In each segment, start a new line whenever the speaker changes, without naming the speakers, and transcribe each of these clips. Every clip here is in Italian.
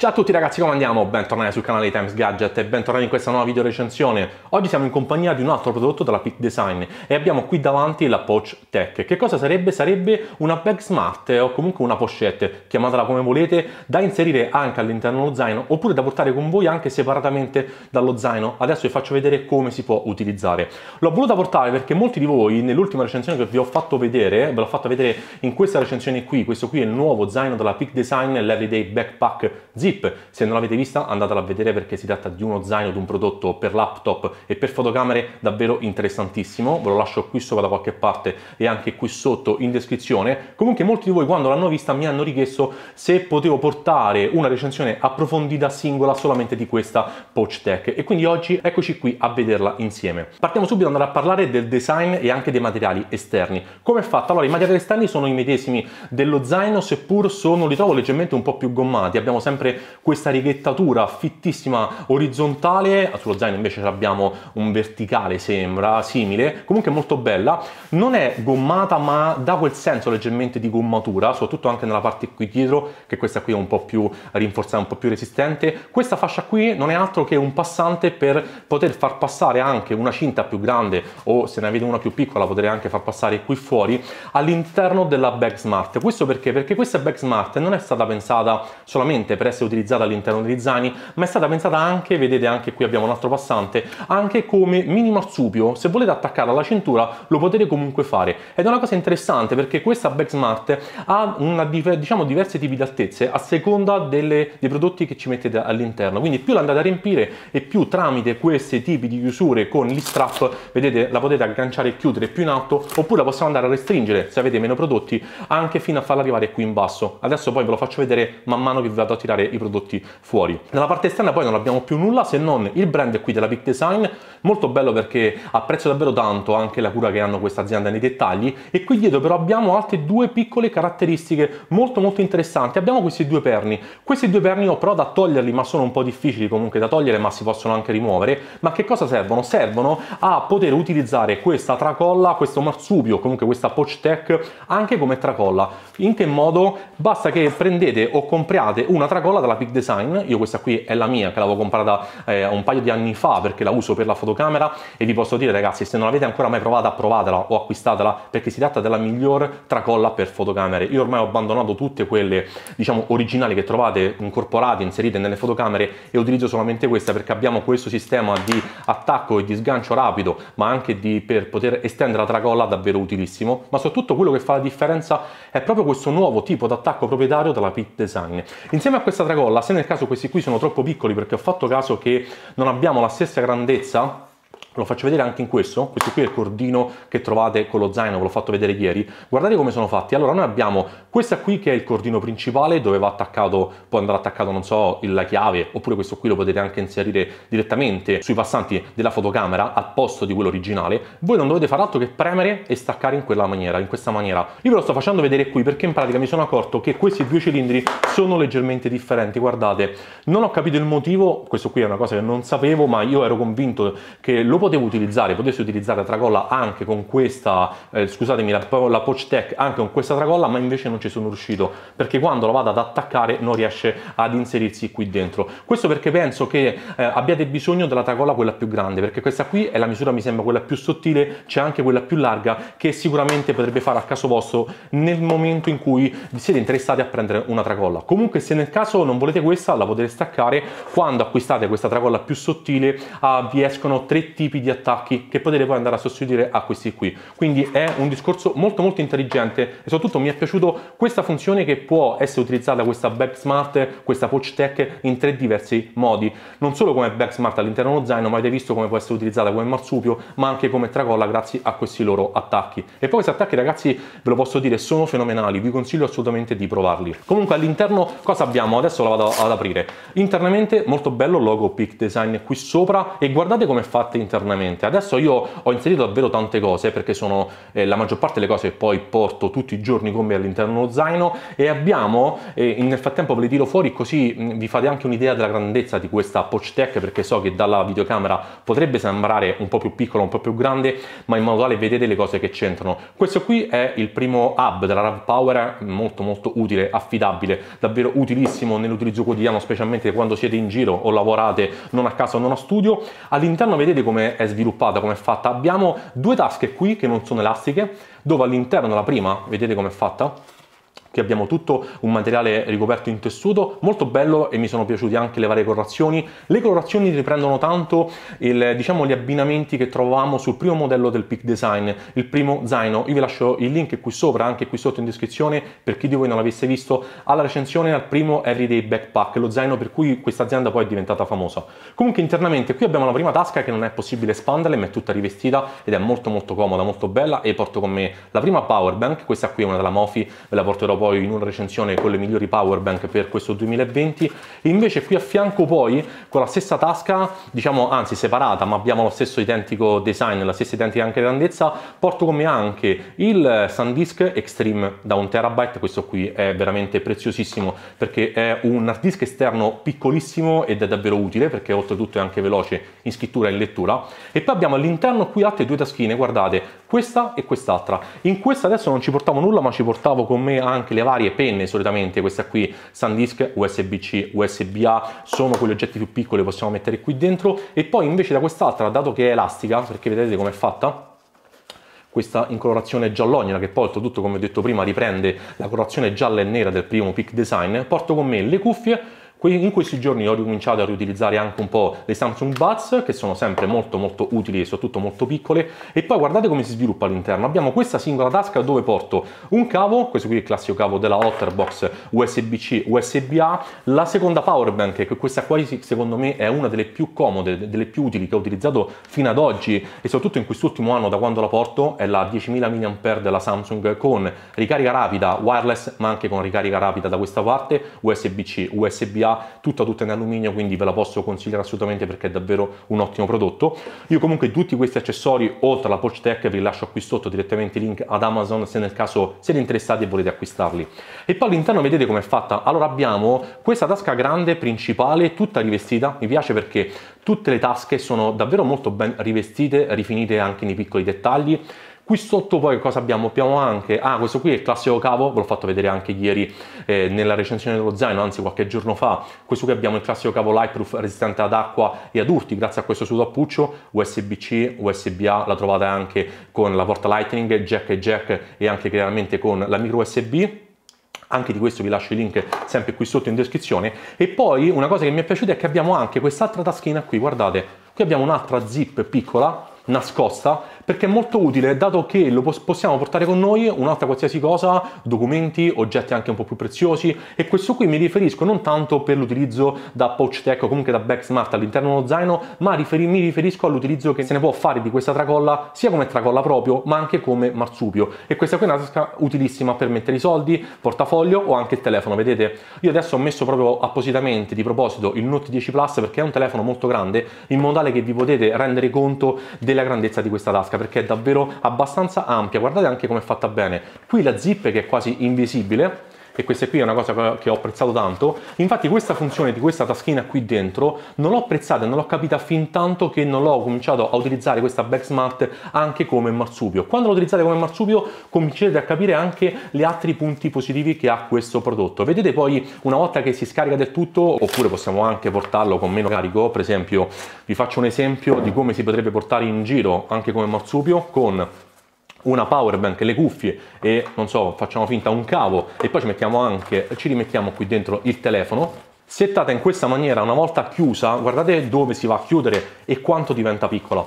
Ciao a tutti ragazzi, come andiamo? Bentornati sul canale Times Gadget e bentornati in questa nuova video recensione. Oggi siamo in compagnia di un altro prodotto della Peak Design e abbiamo qui davanti la Pouch Tech. Che cosa sarebbe? Sarebbe una bag smart o comunque una pochette, chiamatela come volete, da inserire anche all'interno dello zaino oppure da portare con voi anche separatamente dallo zaino. Adesso vi faccio vedere come si può utilizzare. L'ho voluta portare perché molti di voi nell'ultima recensione che vi ho fatto vedere, ve l'ho fatto vedere in questa recensione qui, questo qui è il nuovo zaino della Peak Design, l'Everyday Backpack Z zip. Se non l'avete vista andatela a vedere perché si tratta di uno zaino, di un prodotto per laptop e per fotocamere davvero interessantissimo. Ve lo lascio qui sopra da qualche parte e anche qui sotto in descrizione. Comunque molti di voi quando l'hanno vista mi hanno richiesto se potevo portare una recensione approfondita singola solamente di questa Pouch Tech e quindi oggi eccoci qui a vederla insieme. Partiamo subito andare a parlare del design e anche dei materiali esterni. Come è fatto? Allora i materiali esterni sono i medesimi dello zaino seppur sono, li trovo leggermente un po' più gommati. Abbiamo sempre questa righettatura fittissima orizzontale, ah, sullo zaino invece abbiamo un verticale sembra, simile, comunque molto bella, non è gommata ma dà quel senso leggermente di gommatura, soprattutto anche nella parte qui dietro, che questa qui è un po' più rinforzata, un po' più resistente, questa fascia qui non è altro che un passante per poter far passare anche una cinta più grande o se ne avete una più piccola potrei anche far passare qui fuori all'interno della bag smart, questo perché? Perché questa bag smart non è stata pensata solamente per essere utilizzata all'interno dei Zani, ma è stata pensata anche, vedete anche qui abbiamo un altro passante, anche come mini marsupio. Se volete attaccare alla cintura lo potete comunque fare. Ed è una cosa interessante perché questa Bag Smart ha una, diciamo, diversi tipi di altezze a seconda delle, dei prodotti che ci mettete all'interno. Quindi più l'andate a riempire e più tramite questi tipi di chiusure con gli strap, vedete, la potete agganciare e chiudere più in alto oppure la possiamo andare a restringere se avete meno prodotti anche fino a farla arrivare qui in basso. Adesso poi ve lo faccio vedere man mano che vi vado a tirare i i prodotti fuori. Nella parte esterna poi non abbiamo più nulla se non il brand qui della Big Design, molto bello perché apprezzo davvero tanto anche la cura che hanno questa azienda nei dettagli e qui dietro però abbiamo altre due piccole caratteristiche molto molto interessanti. Abbiamo questi due perni, questi due perni ho provato a toglierli ma sono un po' difficili comunque da togliere ma si possono anche rimuovere, ma che cosa servono? Servono a poter utilizzare questa tracolla, questo marsupio, comunque questa Poch Tech anche come tracolla. In che modo? Basta che prendete o compriate una tracolla dalla Peak Design, io questa qui è la mia che l'avevo comprata eh, un paio di anni fa perché la uso per la fotocamera e vi posso dire ragazzi se non l'avete ancora mai provata provatela o acquistatela perché si tratta della miglior tracolla per fotocamere. Io ormai ho abbandonato tutte quelle diciamo originali che trovate incorporate, inserite nelle fotocamere e utilizzo solamente questa perché abbiamo questo sistema di attacco e di sgancio rapido ma anche di, per poter estendere la tracolla davvero utilissimo ma soprattutto quello che fa la differenza è proprio questo nuovo tipo di attacco proprietario della Peak Design. Insieme a questa tracolla, se nel caso questi qui sono troppo piccoli perché ho fatto caso che non abbiamo la stessa grandezza ve lo faccio vedere anche in questo, questo qui è il cordino che trovate con lo zaino, ve l'ho fatto vedere ieri, guardate come sono fatti, allora noi abbiamo questa qui che è il cordino principale dove va attaccato, può andare attaccato non so la chiave oppure questo qui lo potete anche inserire direttamente sui passanti della fotocamera al posto di quello originale, voi non dovete fare altro che premere e staccare in quella maniera, in questa maniera. Io ve lo sto facendo vedere qui perché in pratica mi sono accorto che questi due cilindri sono leggermente differenti, guardate, non ho capito il motivo, questo qui è una cosa che non sapevo ma io ero convinto che lo potessi potevo utilizzare, potessi utilizzare la tracolla anche con questa, eh, scusatemi, la, la Poch Tech anche con questa tracolla, ma invece non ci sono riuscito, perché quando la vado ad attaccare non riesce ad inserirsi qui dentro. Questo perché penso che eh, abbiate bisogno della tracolla quella più grande, perché questa qui è la misura, mi sembra, quella più sottile, c'è anche quella più larga, che sicuramente potrebbe fare a caso vostro nel momento in cui siete interessati a prendere una tracolla. Comunque se nel caso non volete questa, la potete staccare, quando acquistate questa tracolla più sottile, ah, vi escono tre tipi tipi di attacchi che potete poi andare a sostituire a questi qui. Quindi è un discorso molto molto intelligente e soprattutto mi è piaciuto questa funzione che può essere utilizzata questa bag smart, questa pouch tech in tre diversi modi. Non solo come bag smart all'interno dello zaino, ma avete visto come può essere utilizzata come marsupio, ma anche come tracolla grazie a questi loro attacchi. E poi questi attacchi ragazzi ve lo posso dire sono fenomenali, vi consiglio assolutamente di provarli. Comunque all'interno cosa abbiamo? Adesso la vado ad aprire. Internamente molto bello logo Peak Design qui sopra e guardate come è fatta internamente internamente. Adesso io ho inserito davvero tante cose perché sono eh, la maggior parte delle cose che poi porto tutti i giorni con me all'interno dello zaino e abbiamo, eh, nel frattempo ve le tiro fuori così mm, vi fate anche un'idea della grandezza di questa Poch Tech perché so che dalla videocamera potrebbe sembrare un po' più piccola, un po' più grande, ma in modo tale vedete le cose che c'entrano. Questo qui è il primo hub della RAV Power, molto molto utile, affidabile, davvero utilissimo nell'utilizzo quotidiano, specialmente quando siete in giro o lavorate non a casa o non a studio. All'interno vedete come è sviluppata, come è fatta. Abbiamo due tasche qui che non sono elastiche, dove all'interno della prima, vedete com'è fatta? Qui abbiamo tutto un materiale ricoperto in tessuto, molto bello e mi sono piaciute anche le varie colorazioni. Le colorazioni riprendono tanto il, diciamo, gli abbinamenti che trovavamo sul primo modello del Peak Design, il primo zaino. Io vi lascio il link qui sopra, anche qui sotto in descrizione, per chi di voi non l'avesse visto, alla recensione al primo Everyday Backpack, lo zaino per cui questa azienda poi è diventata famosa. Comunque internamente qui abbiamo la prima tasca che non è possibile espanderla, ma è tutta rivestita ed è molto molto comoda, molto bella e porto con me la prima power bank, questa qui è una della Mofi, ve la porterò poi in una recensione con le migliori power bank per questo 2020 e invece qui a fianco poi con la stessa tasca diciamo anzi separata ma abbiamo lo stesso identico design la stessa identica anche grandezza porto con me anche il SanDisk Extreme da 1 terabyte questo qui è veramente preziosissimo perché è un hard disk esterno piccolissimo ed è davvero utile perché oltretutto è anche veloce in scrittura e in lettura e poi abbiamo all'interno qui altre due taschine guardate questa e quest'altra in questa adesso non ci portavo nulla ma ci portavo con me anche anche le varie penne solitamente, questa qui SanDisk, USB-C, USB-A, sono quegli oggetti più piccoli che possiamo mettere qui dentro e poi invece da quest'altra, dato che è elastica, perché vedete com'è fatta, questa in colorazione giallognola che poi oltretutto come ho detto prima riprende la colorazione gialla e nera del primo Peak Design, porto con me le cuffie, in questi giorni ho ricominciato a riutilizzare anche un po' le Samsung Buds, che sono sempre molto molto utili e soprattutto molto piccole. E poi guardate come si sviluppa all'interno. Abbiamo questa singola tasca dove porto un cavo, questo qui è il classico cavo della Otterbox USB-C, USB-A, la seconda power bank, che questa qua secondo me è una delle più comode, delle più utili che ho utilizzato fino ad oggi e soprattutto in quest'ultimo anno da quando la porto è la 10.000 mAh della Samsung con ricarica rapida wireless ma anche con ricarica rapida da questa parte USB-C, USB-A ha, tutta tutta in alluminio, quindi ve la posso consigliare assolutamente perché è davvero un ottimo prodotto. Io comunque tutti questi accessori, oltre alla Porch Tech, vi lascio qui sotto direttamente il link ad Amazon se nel caso siete interessati e volete acquistarli. E poi all'interno vedete com'è fatta. Allora abbiamo questa tasca grande principale, tutta rivestita, mi piace perché tutte le tasche sono davvero molto ben rivestite, rifinite anche nei piccoli dettagli. Qui sotto poi cosa abbiamo? Abbiamo anche, ah questo qui è il classico cavo, ve l'ho fatto vedere anche ieri eh, nella recensione dello zaino, anzi qualche giorno fa, questo qui abbiamo il classico cavo Lightproof resistente ad acqua e ad urti, grazie a questo suo USB-C, USB-A, la trovate anche con la porta Lightning, jack e jack e anche chiaramente con la micro USB anche di questo vi lascio i link sempre qui sotto in descrizione e poi una cosa che mi è piaciuta è che abbiamo anche quest'altra taschina qui guardate qui abbiamo un'altra zip piccola nascosta perché è molto utile dato che lo possiamo portare con noi un'altra qualsiasi cosa, documenti, oggetti anche un po' più preziosi e questo qui mi riferisco non tanto per l'utilizzo da pouch tech o comunque da bag smart all'interno dello zaino, ma riferi mi riferisco all'utilizzo che se ne può fare di questa tracolla sia come tracolla proprio ma anche come marsupio e questa qui è una tasca utilissima per mettere i soldi, portafoglio o anche il telefono, vedete? Io adesso ho messo proprio appositamente di proposito il Note 10 Plus perché è un telefono molto grande in modo tale che vi potete rendere conto della grandezza di questa tasca perché è davvero abbastanza ampia, guardate anche come è fatta bene. Qui la zip che è quasi invisibile e questa qui è una cosa che ho apprezzato tanto. Infatti questa funzione di questa taschina qui dentro non l'ho apprezzata e non l'ho capita fin tanto che non l'ho cominciato a utilizzare questa Bag Smart anche come marsupio. Quando lo utilizzate come marsupio comincerete a capire anche gli altri punti positivi che ha questo prodotto. Vedete poi una volta che si scarica del tutto oppure possiamo anche portarlo con meno carico, per esempio vi faccio un esempio di come si potrebbe portare in giro anche come marsupio con una power bank, le cuffie e non so, facciamo finta un cavo e poi ci mettiamo anche, ci rimettiamo qui dentro il telefono. Settata in questa maniera, una volta chiusa, guardate dove si va a chiudere e quanto diventa piccola.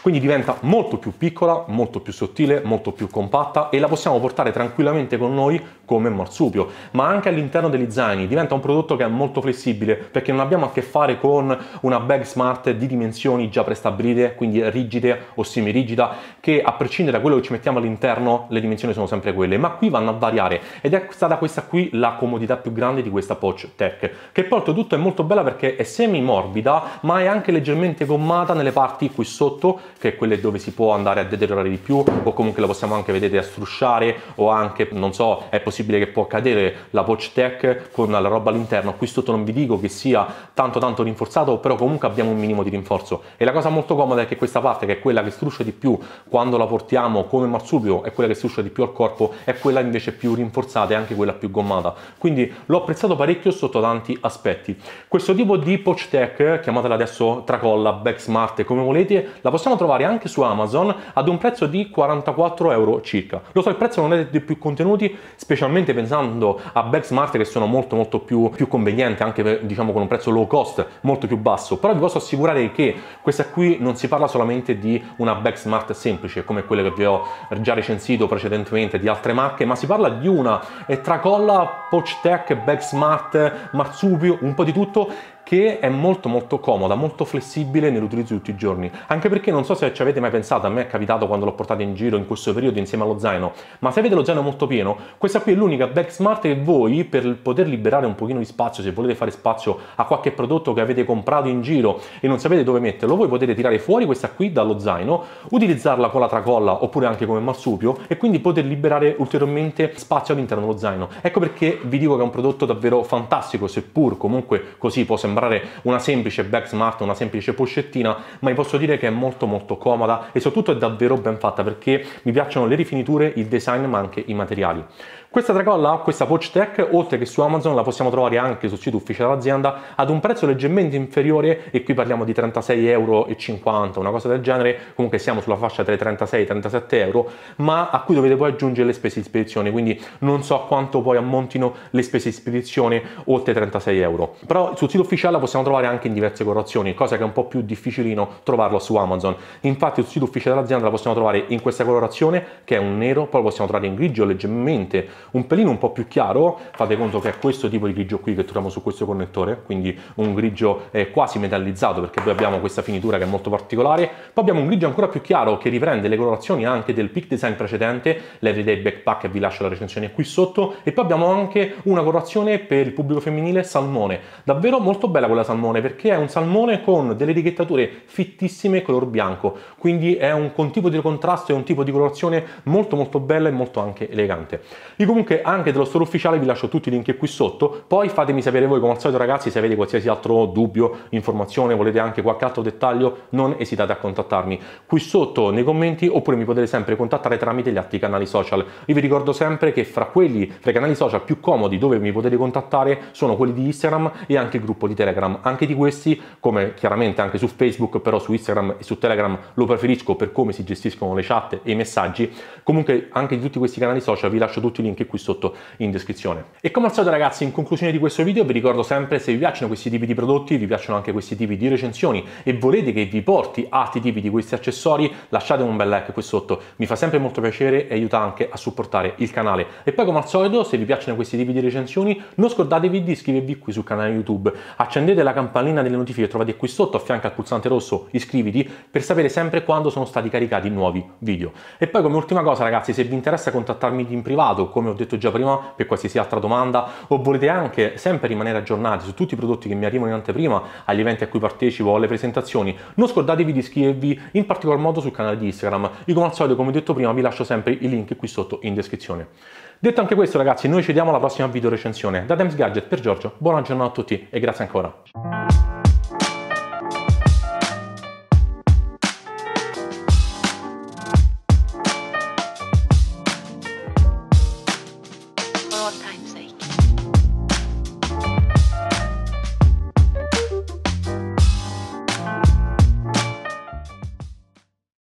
Quindi diventa molto più piccola, molto più sottile, molto più compatta e la possiamo portare tranquillamente con noi come marsupio, ma anche all'interno degli zaini diventa un prodotto che è molto flessibile perché non abbiamo a che fare con una bag smart di dimensioni già prestabilite, quindi rigide o semirigida, che a prescindere da quello che ci mettiamo all'interno le dimensioni sono sempre quelle, ma qui vanno a variare ed è stata questa qui la comodità più grande di questa Poch Tech, che porto tutto è molto bella perché è semi morbida ma è anche leggermente gommata nelle parti qui sotto, che è quelle dove si può andare a deteriorare di più o comunque la possiamo anche vedere a strusciare o anche, non so, è possibile possibile che può cadere la Poch Tech con la roba all'interno, qui sotto non vi dico che sia tanto tanto rinforzato, però comunque abbiamo un minimo di rinforzo. E la cosa molto comoda è che questa parte, che è quella che struscia di più quando la portiamo come marsupio, è quella che struscia di più al corpo, è quella invece più rinforzata e anche quella più gommata. Quindi l'ho apprezzato parecchio sotto tanti aspetti. Questo tipo di Poch Tech, chiamatela adesso tracolla, back smart, come volete, la possiamo trovare anche su Amazon ad un prezzo di 44 euro circa. Lo so, il prezzo non è dei più contenuti, specialmente specialmente pensando a bag smart che sono molto molto più, più convenienti, anche per, diciamo con un prezzo low cost molto più basso, però vi posso assicurare che questa qui non si parla solamente di una bag smart semplice come quelle che vi ho già recensito precedentemente di altre marche, ma si parla di una tracolla, Poch Tech, Bag Smart, Marsupio, un po' di tutto che è molto molto comoda, molto flessibile nell'utilizzo di tutti i giorni. Anche perché non so se ci avete mai pensato, a me è capitato quando l'ho portata in giro in questo periodo insieme allo zaino, ma se avete lo zaino molto pieno, questa qui è l'unica bag smart che voi per poter liberare un pochino di spazio, se volete fare spazio a qualche prodotto che avete comprato in giro e non sapete dove metterlo, voi potete tirare fuori questa qui dallo zaino, utilizzarla con la tracolla oppure anche come marsupio e quindi poter liberare ulteriormente spazio all'interno dello zaino. Ecco perché vi dico che è un prodotto davvero fantastico, seppur comunque così può sembrare sembrare una semplice bag smart, una semplice pochettina, ma vi posso dire che è molto molto comoda e soprattutto è davvero ben fatta perché mi piacciono le rifiniture, il design ma anche i materiali. Questa tracolla questa pouch tech, oltre che su Amazon la possiamo trovare anche sul sito ufficiale dell'azienda ad un prezzo leggermente inferiore e qui parliamo di 36,50 euro, una cosa del genere, comunque siamo sulla fascia tra i 36 e i 37 euro, ma a cui dovete poi aggiungere le spese di spedizione, quindi non so quanto poi ammontino le spese di spedizione oltre 36 euro. Però sul sito ufficiale la possiamo trovare anche in diverse colorazioni, cosa che è un po' più difficilino trovarlo su Amazon. Infatti sul sito ufficiale dell'azienda la possiamo trovare in questa colorazione che è un nero, poi la possiamo trovare in grigio leggermente un pelino un po' più chiaro, fate conto che è questo tipo di grigio qui che troviamo su questo connettore, quindi un grigio eh, quasi metallizzato perché poi abbiamo questa finitura che è molto particolare, poi abbiamo un grigio ancora più chiaro che riprende le colorazioni anche del Peak design precedente, l'Everyday Backpack e vi lascio la recensione qui sotto, e poi abbiamo anche una colorazione per il pubblico femminile salmone, davvero molto bella quella salmone perché è un salmone con delle etichettature fittissime color bianco, quindi è un, un tipo di contrasto e un tipo di colorazione molto molto bella e molto anche elegante. I comunque anche dello store ufficiale vi lascio tutti i link qui sotto, poi fatemi sapere voi come al solito ragazzi se avete qualsiasi altro dubbio, informazione, volete anche qualche altro dettaglio, non esitate a contattarmi qui sotto nei commenti oppure mi potete sempre contattare tramite gli altri canali social. Io vi ricordo sempre che fra quelli, fra i canali social più comodi dove mi potete contattare sono quelli di Instagram e anche il gruppo di Telegram, anche di questi come chiaramente anche su Facebook, però su Instagram e su Telegram lo preferisco per come si gestiscono le chat e i messaggi, comunque anche di tutti questi canali social vi lascio tutti i link link qui sotto in descrizione. E come al solito ragazzi, in conclusione di questo video vi ricordo sempre se vi piacciono questi tipi di prodotti, vi piacciono anche questi tipi di recensioni e volete che vi porti altri tipi di questi accessori, lasciate un bel like qui sotto, mi fa sempre molto piacere e aiuta anche a supportare il canale. E poi come al solito, se vi piacciono questi tipi di recensioni, non scordatevi di iscrivervi qui sul canale YouTube, accendete la campanellina delle notifiche trovate qui sotto a fianco al pulsante rosso iscriviti per sapere sempre quando sono stati caricati nuovi video. E poi come ultima cosa ragazzi, se vi interessa contattarmi in privato come come ho detto già prima, per qualsiasi altra domanda o volete anche sempre rimanere aggiornati su tutti i prodotti che mi arrivano in anteprima, agli eventi a cui partecipo, alle presentazioni, non scordatevi di iscrivervi in particolar modo sul canale di Instagram. Io come al solito, come detto prima, vi lascio sempre il link qui sotto in descrizione. Detto anche questo ragazzi, noi ci vediamo alla prossima video recensione. Da Times Gadget per Giorgio, buona giornata a tutti e grazie ancora.